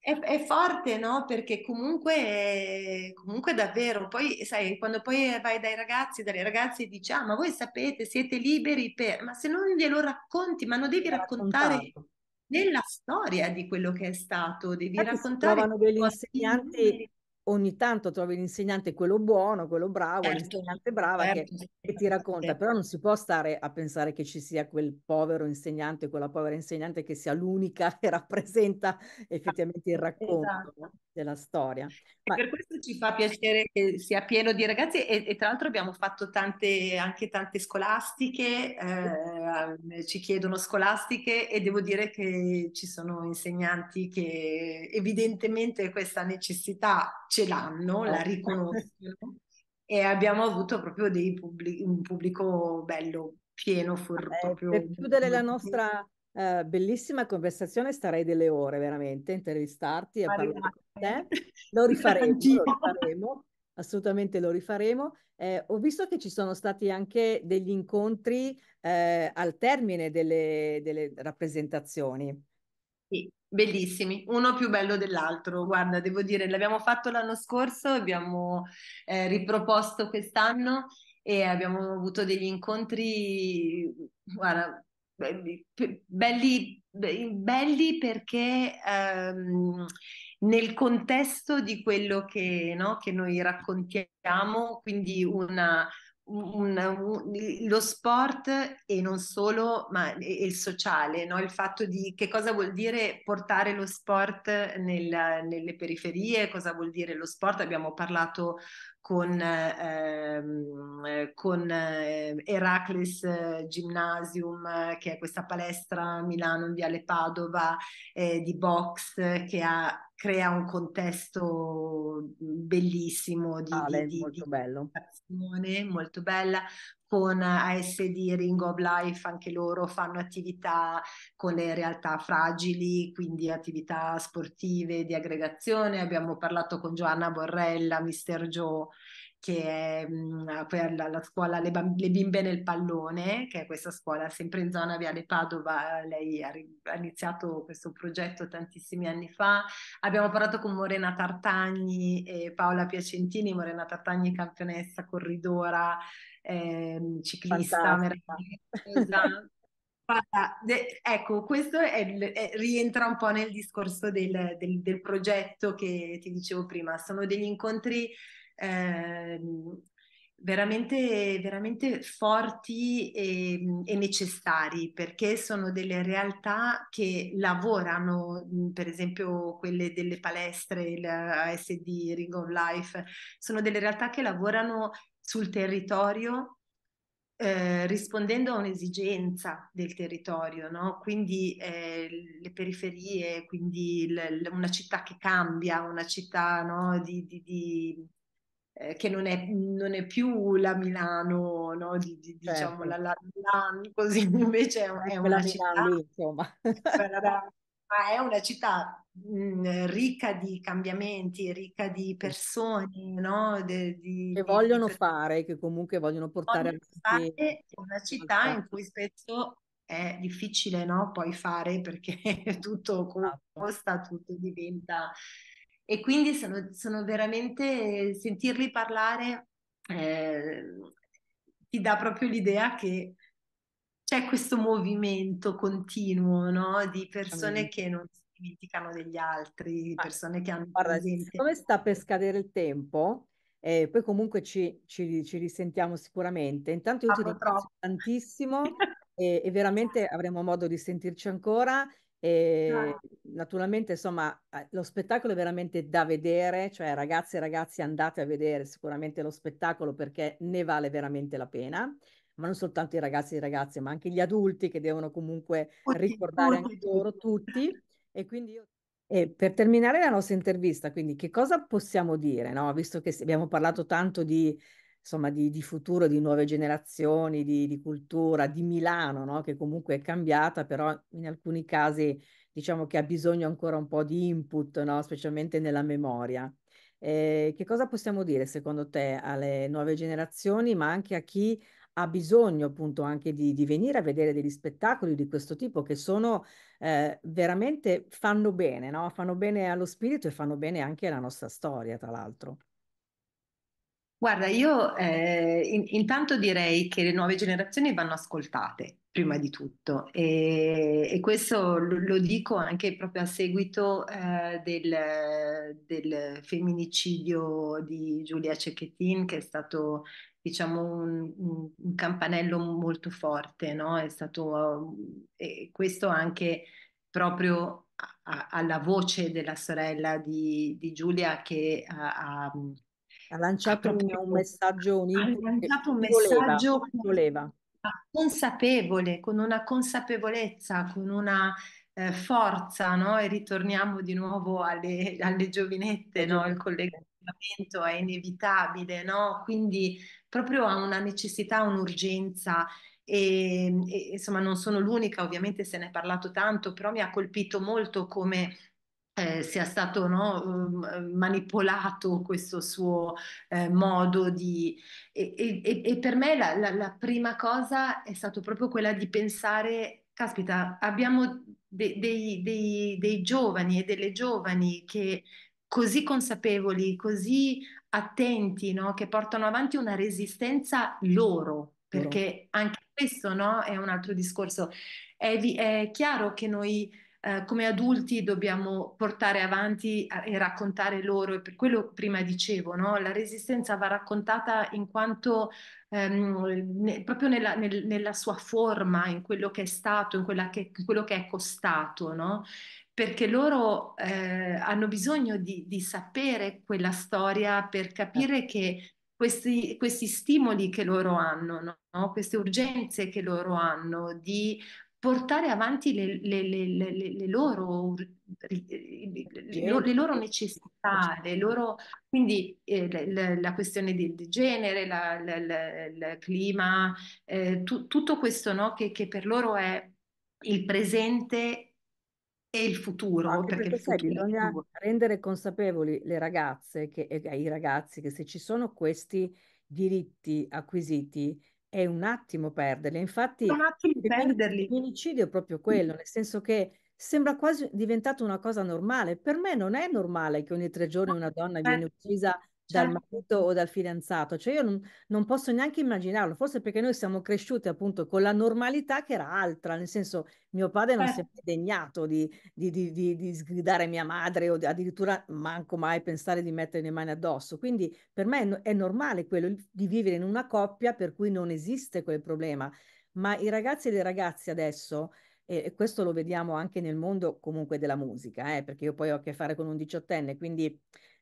è, è, forte, no? Perché comunque, è, comunque davvero, poi sai, quando poi vai dai ragazzi, dalle ragazze e dici, ah, ma voi sapete, siete liberi per... Ma se non glielo racconti, ma non devi raccontare... Raccontato nella storia di quello che è stato, devi Infatti raccontare. trovano degli insegnanti ogni tanto trovi l'insegnante quello buono, quello bravo, certo, l'insegnante brava certo, che, che, ti racconta, certo. però non si può stare a pensare che ci sia quel povero insegnante, quella povera insegnante che sia l'unica che rappresenta effettivamente il racconto esatto. della storia. Ma... Per questo ci fa piacere che sia pieno di ragazzi e, e tra l'altro abbiamo fatto tante, anche tante scolastiche, eh, ci chiedono scolastiche e devo dire che ci sono insegnanti che evidentemente questa necessità ce l'hanno, la ah. riconoscono e abbiamo avuto proprio pubblic- un pubblico bello, pieno, for- eh, proprio... Per chiudere la nostra eh, bellissima conversazione starei delle ore veramente a intervistarti, a parlare con te. Lo rifaremo, lo rifaremo, assolutamente lo rifaremo. Eh, ho visto che ci sono stati anche degli incontri eh, al termine delle, delle rappresentazioni. Sì, Bellissimi, uno più bello dell'altro. Guarda, devo dire, l'abbiamo fatto l'anno scorso, abbiamo eh, riproposto quest'anno e abbiamo avuto degli incontri, guarda, belli, belli, belli perché ehm, nel contesto di quello che, no, che noi raccontiamo, quindi una, un, un, lo sport e non solo, ma il sociale, no? il fatto di che cosa vuol dire portare lo sport nel, nelle periferie, cosa vuol dire lo sport. Abbiamo parlato con, ehm, con Heracles eh, eh, Gymnasium, eh, che è questa palestra a Milano in Viale Padova eh, di box che ha crea un contesto mhmm, bellissimo di, ah, di, molto, di, bello. molto bella con ASD, Ring of Life, anche loro fanno attività con le realtà fragili, quindi attività sportive di aggregazione. Abbiamo parlato con Giovanna Borrella, Mister Joe, che è mh, poi scuola le, Bamb- le, Bimbe nel Pallone, che è questa scuola sempre in zona Viale Padova, lei ha, ri- ha iniziato questo progetto tantissimi anni fa, abbiamo parlato con Morena Tartagni e Paola Piacentini, Morena Tartagni campionessa, corridora, ehm, ciclista, meravigliosa. Esatto. Guarda, ecco, questo è, è, rientra un po' nel discorso del, del, del progetto che ti dicevo prima, sono degli incontri eh, veramente, veramente, forti e, e, necessari perché sono delle realtà che lavorano, mhmm, per esempio quelle delle palestre, l'ASD, Ring of Life, sono delle realtà che lavorano sul territorio eh, rispondendo a un'esigenza del territorio, no? quindi eh, le periferie, quindi l- l- una città che cambia, una città no? di, di, di, che non è, non è, più la Milano, no? di, di, diciamo certo. la, la Milano, così invece è, è una città, Milano, insomma. ma è una città mh, mm, ricca di cambiamenti, ricca di persone, no? De, di, che vogliono fare, che comunque vogliono portare avanti. È una città in cui spesso è difficile no? poi fare perché tutto esatto. costa, tutto diventa e quindi sono, sono veramente sentirli parlare eh, ti dà proprio l'idea che c'è questo movimento continuo no? di persone che non si dimenticano degli altri, persone che hanno Guarda, presente. Come sta per scadere il tempo? Eh, poi comunque ci, ci, ci, risentiamo sicuramente. Intanto io ah, ti ringrazio tantissimo e, e veramente avremo modo di sentirci ancora e ah. naturalmente, insomma, eh, lo spettacolo è veramente da vedere, cioè ragazze e ragazzi andate a vedere sicuramente lo spettacolo perché ne vale veramente la pena, ma non soltanto i ragazzi e le ragazze, ma anche gli adulti che devono comunque tutti, ricordare tutti. anche loro tutti. E quindi io... E per terminare la nostra intervista, quindi che cosa possiamo dire, no? visto che abbiamo parlato tanto di insomma, di, di, futuro, di nuove generazioni, di, di cultura, di Milano, no? che comunque è cambiata, però in alcuni casi diciamo che ha bisogno ancora un po' di input, no? specialmente nella memoria. Eh, che cosa possiamo dire secondo te alle nuove generazioni, ma anche a chi ha bisogno appunto anche di, di venire a vedere degli spettacoli di questo tipo che sono eh, veramente fanno bene, no? fanno bene allo spirito e fanno bene anche alla nostra storia, tra l'altro. Guarda, io eh, in- intanto direi che le nuove generazioni vanno ascoltate, prima di tutto, e, e questo lo, lo dico anche proprio a seguito eh, del, del femminicidio di Giulia Cecchettin, che è stato, diciamo, un, un- campanello molto forte, no? È stato, eh, e questo anche proprio a- a- alla voce della sorella di, di Giulia che ha ha- ha lanciato proprio, un messaggio unico. Ha lanciato un messaggio voleva, consapevole, con una consapevolezza, con una eh, forza, no? E ritorniamo di nuovo alle, alle giovinette, no? Il collegamento è inevitabile, no? Quindi proprio ha una necessità, un'urgenza. E, e, insomma non sono l'unica, ovviamente se ne è parlato tanto, però mi ha colpito molto come eh, sia stato no, uhm, manipolato questo suo eh, modo di... E, e, e per me la, la, la, prima cosa è stata proprio quella di pensare, caspita, abbiamo de, dei, dei, dei giovani e delle giovani che così consapevoli, così attenti, no, che portano avanti una resistenza loro, perché anche questo no, è un altro discorso. È, è chiaro che noi eh, come adulti dobbiamo portare avanti e raccontare loro, e per quello prima dicevo, no? la resistenza va raccontata in quanto ehm, ne, proprio nella, nel, nella, sua forma, in quello che è stato, in, che, quello che è costato, no? perché loro eh, hanno bisogno di, di sapere quella storia per capire che questi, questi, stimoli che loro hanno, no? queste urgenze che loro hanno di portare avanti le, le, le, loro, le, loro, necessità, le loro, quindi eh, la questione di, genere, la, la, la, il clima, eh, tu, tutto questo no, che, che, per loro è il presente e il futuro. No, perché, perché il sai, futuro bisogna rendere consapevoli le ragazze e eh, i ragazzi che se ci sono questi diritti acquisiti è un attimo perderle. Infatti, un attimo perderli. il femminicidio è proprio mm. quello, nel senso che sembra quasi diventata una cosa normale. Per me non è normale che ogni tre giorni una donna eh. viene uccisa dal certo. marito o dal fidanzato, cioè io non, non, posso neanche immaginarlo, forse perché noi siamo cresciuti appunto con la normalità che era altra, nel senso mio padre non eh. si è certo. degnato di, di, di, di, sgridare mia madre o addirittura manco mai pensare di mettere le mani addosso, quindi per me è, è normale quello di vivere in una coppia per cui non esiste quel problema, ma i ragazzi e le ragazze adesso e questo lo vediamo anche nel mondo comunque della musica, eh, perché io poi ho a che fare con un diciottenne, quindi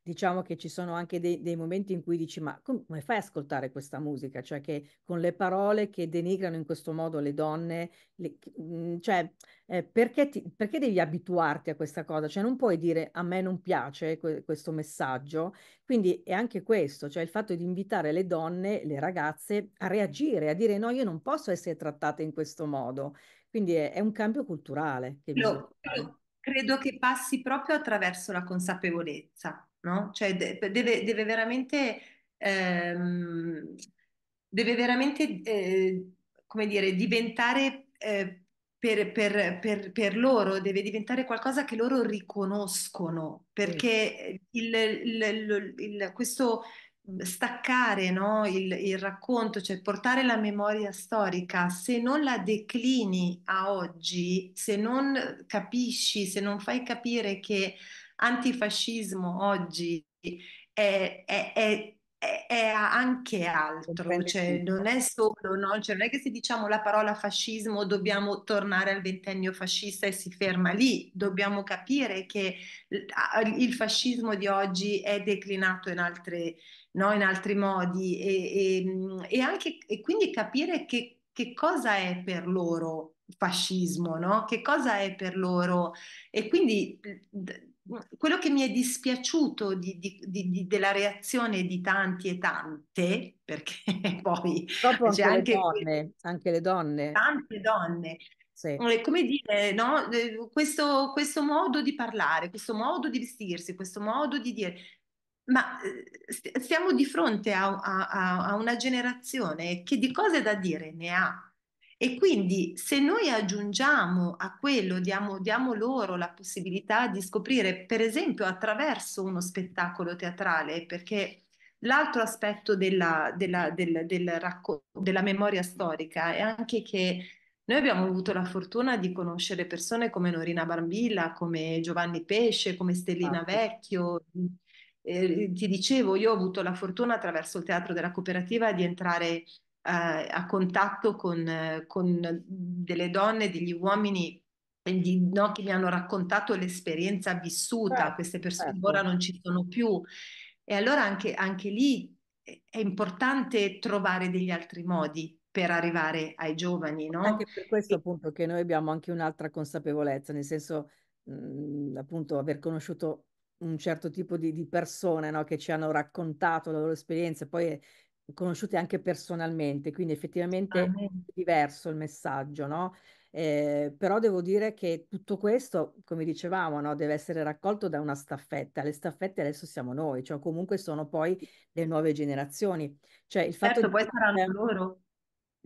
diciamo che ci sono anche dei, dei momenti in cui dici ma come fai a ascoltare questa musica? Cioè che con le parole che denigrano in questo modo le donne, le, mhmm, cioè eh, perché, ti, perché, devi abituarti a questa cosa? Cioè non puoi dire a me non piace que- questo messaggio, quindi è anche questo, cioè il fatto di invitare le donne, le ragazze a reagire, a dire no io non posso essere trattata in questo modo. Quindi è, è un cambio culturale che no, bisogna fare credo che passi proprio attraverso la consapevolezza no? Cioè deve, deve veramente, ehm, deve veramente eh, come dire, diventare eh, per, per, per, per, loro, deve diventare qualcosa che loro riconoscono, perché il, il, il, questo staccare no? il, il, racconto, cioè portare la memoria storica, se non la declini a oggi, se non capisci, se non fai capire che antifascismo oggi è, è, è è anche altro, cioè non è solo, no? cioè, non è che se diciamo la parola fascismo dobbiamo tornare al ventennio fascista e si ferma lì, dobbiamo capire che il fascismo di oggi è declinato in, altre, no? in altri modi e, e, e, anche, e quindi capire che, che cosa è per loro fascismo, no? che cosa è per loro e quindi quello che mi è dispiaciuto di, di, di, della reazione di tanti e tante, perché poi Dopo c'è anche, le donne, anche le donne. Tante donne. Sì. Eh, come dire, no? Eh, questo, questo modo di parlare, questo modo di vestirsi, questo modo di dire, ma eh, stiamo di fronte a, a, a, una generazione che di cose da dire ne ha e quindi se noi aggiungiamo a quello, diamo, diamo, loro la possibilità di scoprire, per esempio, attraverso uno spettacolo teatrale, perché l'altro aspetto della, della, del, del racco- della memoria storica è anche che noi abbiamo avuto la fortuna di conoscere persone come Norina Brambilla, come Giovanni Pesce, come Stellina ah, Vecchio, eh, ti dicevo, io ho avuto la fortuna attraverso il teatro della cooperativa di entrare eh, a contatto con, eh, con delle donne, degli uomini di, no, che mi hanno raccontato l'esperienza vissuta, eh, queste persone certo. ora non ci sono più. E allora anche, anche, lì è importante trovare degli altri modi per arrivare ai giovani. No? Anche per questo appunto che noi abbiamo anche un'altra consapevolezza, nel senso mh, mhmm, appunto aver conosciuto un certo tipo di, di persone no? che ci hanno raccontato la loro esperienza, poi conosciute anche personalmente, quindi effettivamente ah. è diverso il messaggio, no? Eh, però devo dire che tutto questo, come dicevamo, no, deve essere raccolto da una staffetta. Le staffette adesso siamo noi, cioè comunque sono poi le nuove generazioni. Cioè, il certo, fatto poi saranno eh, loro.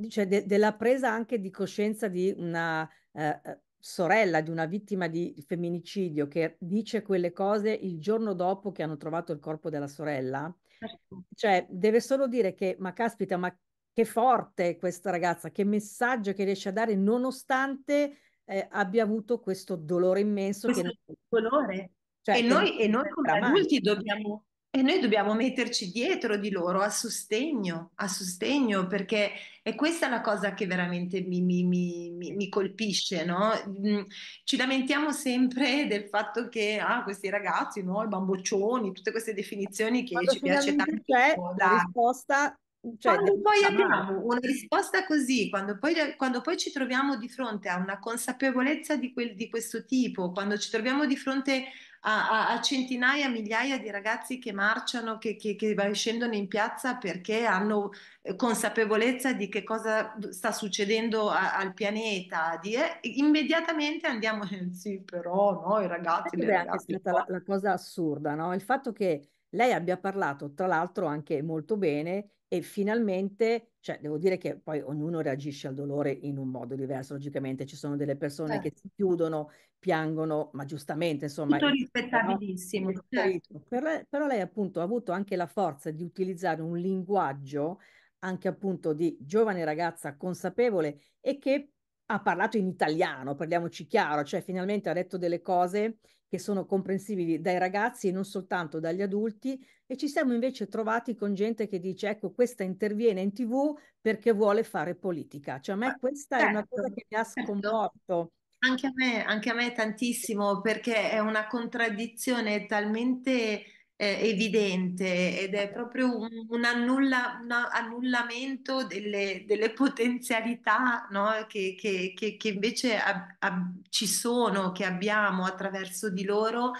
Cioè, de- della presa anche di coscienza di una eh, eh, sorella, di una vittima di femminicidio che dice quelle cose il giorno dopo che hanno trovato il corpo della sorella, Certo. Cioè, deve solo dire che, ma caspita, ma che forte questa ragazza, che messaggio che riesce a dare nonostante eh, abbia avuto questo dolore immenso. Questo che non... dolore. Cioè, e, noi, e noi come adulti dobbiamo, e noi dobbiamo metterci dietro di loro a sostegno, a sostegno, perché è questa la cosa che veramente mi, mi, mi, mi colpisce, no? Mm, ci lamentiamo sempre del fatto che ah, questi ragazzi, no, i bamboccioni, tutte queste definizioni che Quando ci piace tanto. C'è la risposta cioè, quando poi abbiamo una risposta così, quando poi, quando poi, ci troviamo di fronte a una consapevolezza di, quel, di questo tipo, quando ci troviamo di fronte a, a centinaia, migliaia di ragazzi che marciano, che, che, che scendono in piazza perché hanno eh, consapevolezza di che cosa sta succedendo a, al pianeta, di, eh, immediatamente andiamo, sì però no, i ragazzi... È anche stata la, la, cosa assurda, no? il fatto che lei abbia parlato, tra l'altro, anche molto bene e finalmente, cioè devo dire che poi ognuno reagisce al dolore in un modo diverso, logicamente ci sono delle persone certo. che si chiudono, piangono, ma giustamente, insomma... Tutto eh, rispettabilissimo. No? Certo. Per, però lei appunto ha avuto anche la forza di utilizzare un linguaggio anche appunto di giovane ragazza consapevole e che ha parlato in italiano, parliamoci chiaro, cioè finalmente ha detto delle cose che sono comprensibili dai ragazzi e non soltanto dagli adulti e ci siamo invece trovati con gente che dice ecco questa interviene in tv perché vuole fare politica. Cioè a me questa certo, è una certo, cosa che mi ha certo. sconvolto. Anche a me, anche a me tantissimo perché è una contraddizione talmente eh, evidente ed è proprio un, un, annulla, un annullamento delle, delle potenzialità no? che, che, che, che, invece a, a, ci sono, che abbiamo attraverso di loro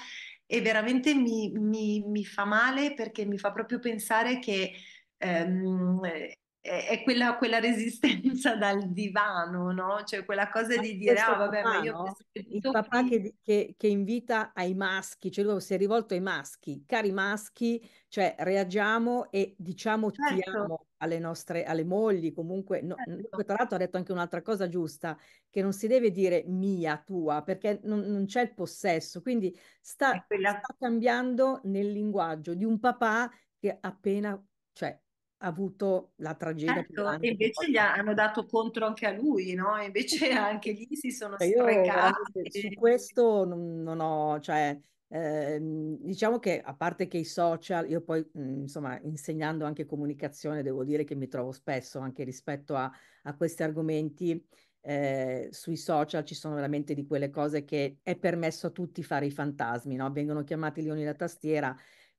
e veramente mi, mi, mi fa male perché mi fa proprio pensare che ehm, è quella, quella, resistenza dal divano, no? Cioè quella cosa ma di dire, ah vabbè, papà, ma io... No? Il papà che, che, che, invita ai maschi, cioè lui si è rivolto ai maschi, cari maschi, cioè reagiamo e diciamo certo. ti amo alle nostre, alle mogli, comunque, no, certo. tra l'altro ha detto anche un'altra cosa giusta, che non si deve dire mia, tua, perché non, non c'è il possesso, quindi sta, quella... sta cambiando nel linguaggio di un papà che appena, cioè avuto la tragedia certo, più grande. invece gli hanno dato contro anche a lui, no? Invece anche lì si sono sprecati. Su questo non, non ho, cioè, eh, diciamo che a parte che i social, io poi mh, mhmm, insomma insegnando anche comunicazione devo dire che mi trovo spesso anche rispetto a, a questi argomenti. Eh, sui social ci sono veramente di quelle cose che è permesso a tutti fare i fantasmi, no? vengono chiamati leoni da tastiera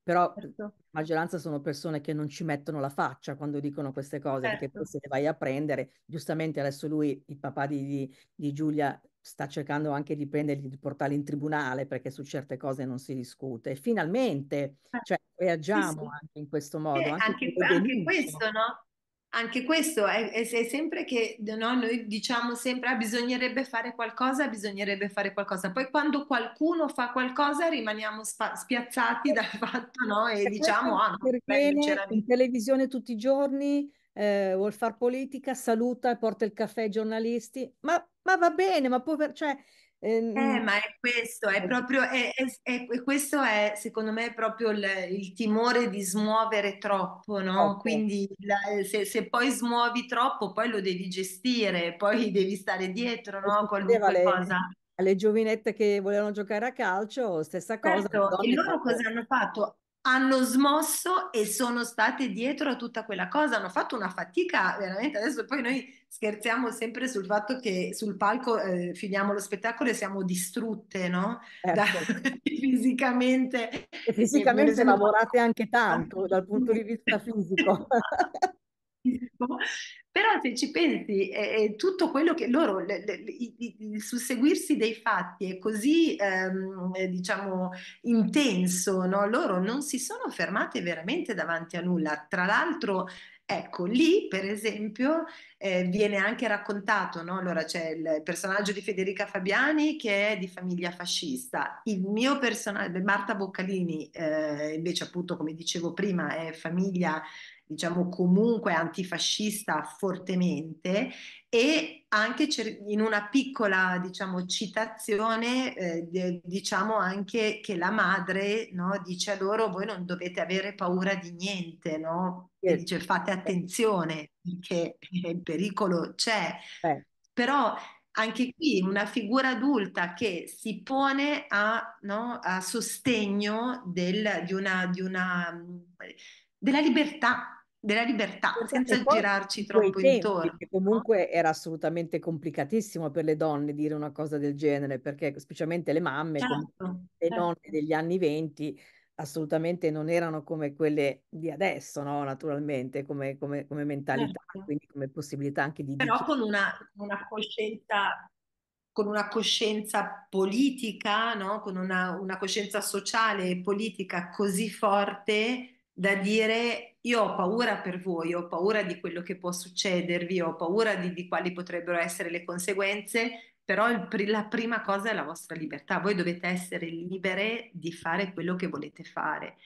però certo. la maggioranza sono persone che non ci mettono la faccia quando dicono queste cose, certo. perché poi certo. se le vai a prendere, giustamente adesso lui, il papà di, di, di Giulia, sta cercando anche di prenderli, di portarli in tribunale perché su certe cose non si discute. Finalmente, ah, cioè, reagiamo sì, sì. anche in questo modo. Eh, anche, anche, questo, no? anche questo è, è, è sempre che no, noi diciamo sempre ah, bisognerebbe fare qualcosa, bisognerebbe fare qualcosa. Poi quando qualcuno fa qualcosa rimaniamo spa- spiazzati dal fatto no? e, e diciamo ah, no, perché in televisione tutti i giorni eh, vuol far politica, saluta e porta il caffè ai giornalisti, ma, ma va bene, ma poi per, cioè, Ehm, eh, ma è questo, è eh, proprio, è, è, è, questo è secondo me proprio il, il timore di smuovere troppo, no? Okay. Quindi la, eh, se, se, poi smuovi troppo, poi lo devi gestire, poi devi stare dietro, no? Qualunque le, cosa. Alle giovinette che volevano giocare a calcio, stessa cosa. Certo, e loro cosa hanno fatto? hanno smosso e sono state dietro a tutta quella cosa, hanno fatto una fatica veramente, adesso poi noi scherziamo sempre sul fatto che sul palco eh, finiamo lo spettacolo e siamo distrutte, no? Certo. Da, fisicamente. E fisicamente e, ehm, lavorate anche tanto dal punto di vista fisico. Però se ci pensi, è, tutto quello che loro, le, le, i, il susseguirsi dei fatti è così, ehm, eh, diciamo, intenso, no? loro non si sono fermate veramente davanti a nulla. Tra l'altro, Ecco, lì per esempio eh, viene anche raccontato, no? allora c'è il personaggio di Federica Fabiani che è di famiglia fascista, il mio personaggio, Marta Boccalini eh, invece appunto come dicevo prima è famiglia diciamo comunque antifascista fortemente e anche in una piccola diciamo, citazione eh, diciamo anche che la madre no, dice a loro voi non dovete avere paura di niente, no? e dice fate attenzione perché il pericolo c'è, eh. però anche qui una figura adulta che si pone a, no, a sostegno del, di una, di una, della libertà della libertà, Perché senza girarci troppo tempi, intorno. comunque era assolutamente complicatissimo per le donne dire una cosa del genere, perché specialmente le mamme, certo, certo. le donne certo. degli anni venti, assolutamente non erano come quelle di adesso, no? naturalmente, come, come, come mentalità, certo. quindi come possibilità anche di... Però con una, una coscienza con una coscienza politica, no? con una, una coscienza sociale e politica così forte da dire io ho paura per voi, ho paura di quello che può succedervi, ho paura di, di quali potrebbero essere le conseguenze, però il, la prima cosa è la vostra libertà, voi dovete essere libere di fare quello che volete fare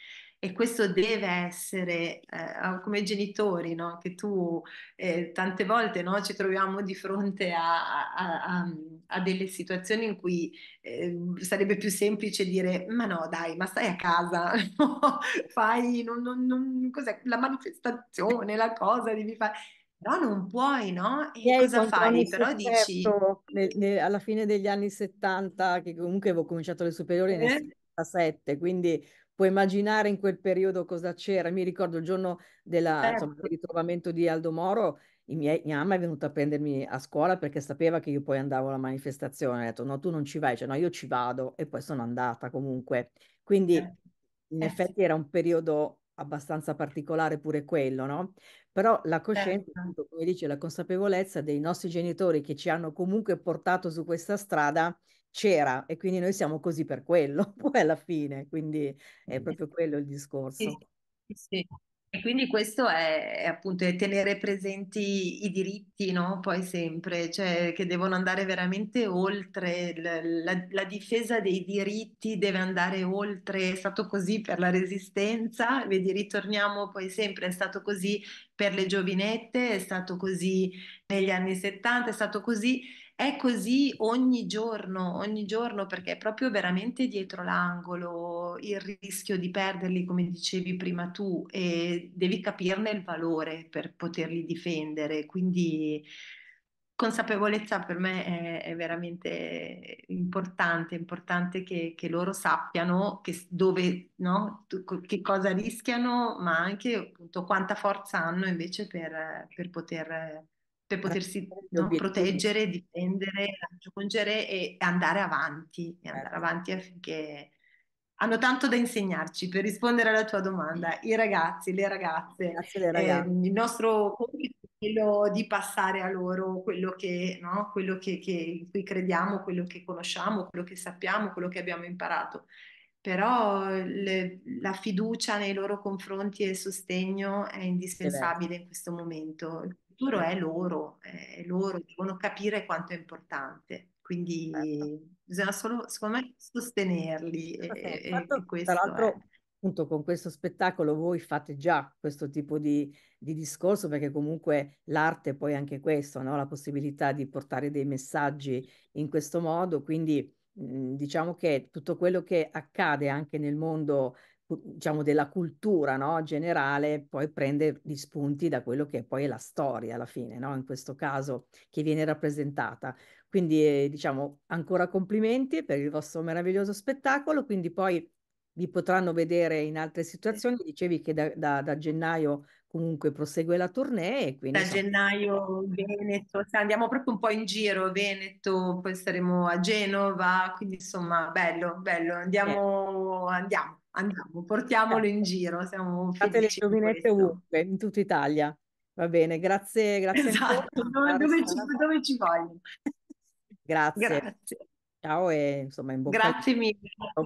e questo deve essere eh, come genitori, no? che tu eh, tante volte no? ci troviamo di fronte a, a, a, a delle situazioni in cui eh, sarebbe più semplice dire ma no dai, ma stai a casa, fai non, non, non, la manifestazione, la cosa, devi fare... No, non puoi, no? E cosa fai? Però dici... Ne, ne, alla fine degli anni 70, che comunque avevo cominciato le superiori, eh? 97, quindi puoi immaginare in quel periodo cosa c'era. Mi ricordo il giorno della, certo. insomma, del certo. ritrovamento di Aldo Moro, i miei, mia mamma è venuta a prendermi a scuola perché sapeva che io poi andavo alla manifestazione. Ha detto: No, tu non ci vai, cioè, no, io ci vado e poi sono andata comunque. Quindi eh. in eh. effetti era un periodo abbastanza particolare pure quello, no? Però la coscienza, certo. come dice, la consapevolezza dei nostri genitori che ci hanno comunque portato su questa strada c'era e quindi noi siamo così per quello, poi alla fine, quindi è proprio quello il discorso. Sì, sì. E quindi questo è, è appunto è tenere presenti i diritti, no? Poi sempre, cioè che devono andare veramente oltre, la, la, la, difesa dei diritti deve andare oltre, è stato così per la resistenza, vedi, ritorniamo poi sempre, è stato così per le giovinette, è stato così negli anni 70, è stato così è così ogni giorno, ogni giorno perché è proprio veramente dietro l'angolo il rischio di perderli, come dicevi prima tu, e devi capirne il valore per poterli difendere. Quindi consapevolezza per me è, è veramente importante, importante che, che loro sappiano che, dove, no? che cosa rischiano, ma anche appunto, quanta forza hanno invece per, per poter per potersi eh, no, proteggere, difendere, raggiungere e andare avanti, e andare certo. avanti affinché hanno tanto da insegnarci per rispondere alla tua domanda. I ragazzi, le ragazze, eh, il nostro compito è quello di passare a loro quello che, no? quello che, che, in cui crediamo, quello che conosciamo, quello che sappiamo, quello che abbiamo imparato. Però le, la fiducia nei loro confronti e il sostegno è indispensabile in questo momento futuro è loro, è loro, devono capire quanto è importante. Quindi certo. bisogna solo, secondo me, sostenerli. Okay, e, fatto, e tra l'altro, è. appunto, con questo spettacolo voi fate già questo tipo di, di discorso, perché comunque l'arte poi anche questo, no? la possibilità di portare dei messaggi in questo modo. Quindi mh, diciamo che tutto quello che accade anche nel mondo diciamo, della cultura no? generale poi prende gli spunti da quello che poi è la storia alla fine, no? in questo caso, che viene rappresentata. Quindi eh, diciamo ancora complimenti per il vostro meraviglioso spettacolo, quindi poi vi potranno vedere in altre situazioni, dicevi che da, da, da gennaio comunque prosegue la tournée. quindi, da so... gennaio Veneto, andiamo proprio un po' in giro, Veneto, poi saremo a Genova, quindi insomma bello, bello, andiamo, eh. andiamo andiamo, portiamolo in giro, siamo Fate le giovinette ovunque, in tutta Italia. Va bene, grazie, grazie esatto, dove, dove, ci, dove ci voglio. grazie. grazie. Ciao e insomma in bocca Grazie mille,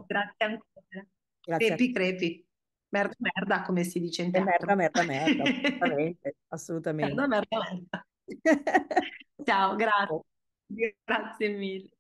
grazie ancora. Grazie. Crepi, crepi. Merda, merda, come si dice in eh, teatro. Merda, merda, merda, assolutamente. assolutamente. Merda, merda, merda. Ciao, grazie. Grazie mille.